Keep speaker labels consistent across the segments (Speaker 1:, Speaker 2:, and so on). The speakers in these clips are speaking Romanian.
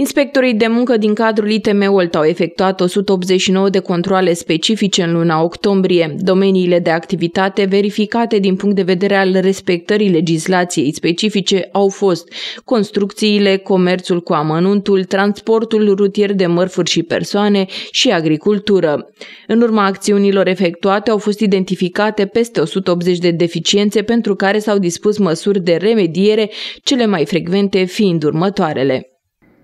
Speaker 1: Inspectorii de muncă din cadrul ITM Olt au efectuat 189 de controle specifice în luna octombrie. Domeniile de activitate verificate din punct de vedere al respectării legislației specifice au fost construcțiile, comerțul cu amănuntul, transportul rutier de mărfuri și persoane și agricultură. În urma acțiunilor efectuate au fost identificate peste 180 de deficiențe pentru care s-au dispus măsuri de remediere, cele mai frecvente fiind următoarele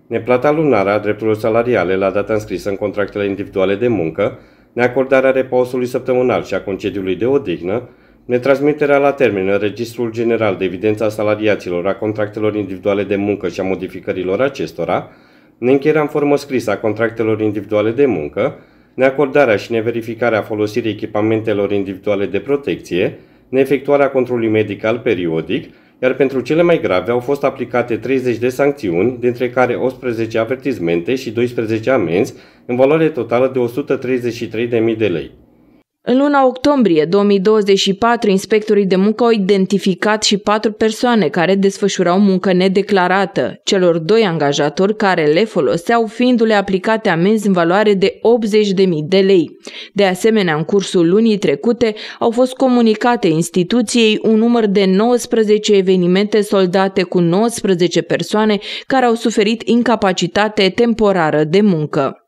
Speaker 2: neplata lunară a drepturilor salariale la data înscrisă în contractele individuale de muncă, neacordarea repausului săptămânal și a concediului de odihnă, netransmiterea la termen în Registrul General de Evidență a Salariaților, a contractelor individuale de muncă și a modificărilor acestora, neîncheierea în formă scrisă a contractelor individuale de muncă, neacordarea și neverificarea folosirii echipamentelor individuale de protecție, neefectuarea controlului medical periodic, iar pentru cele mai grave au fost aplicate 30 de sancțiuni, dintre care 18 avertizmente și 12 amenzi, în valoare totală de 133.000 de lei.
Speaker 1: În luna octombrie 2024, inspectorii de muncă au identificat și patru persoane care desfășurau muncă nedeclarată, celor doi angajatori care le foloseau fiindu-le aplicate amenzi în valoare de 80.000 de lei. De asemenea, în cursul lunii trecute au fost comunicate instituției un număr de 19 evenimente soldate cu 19 persoane care au suferit incapacitate temporară de muncă.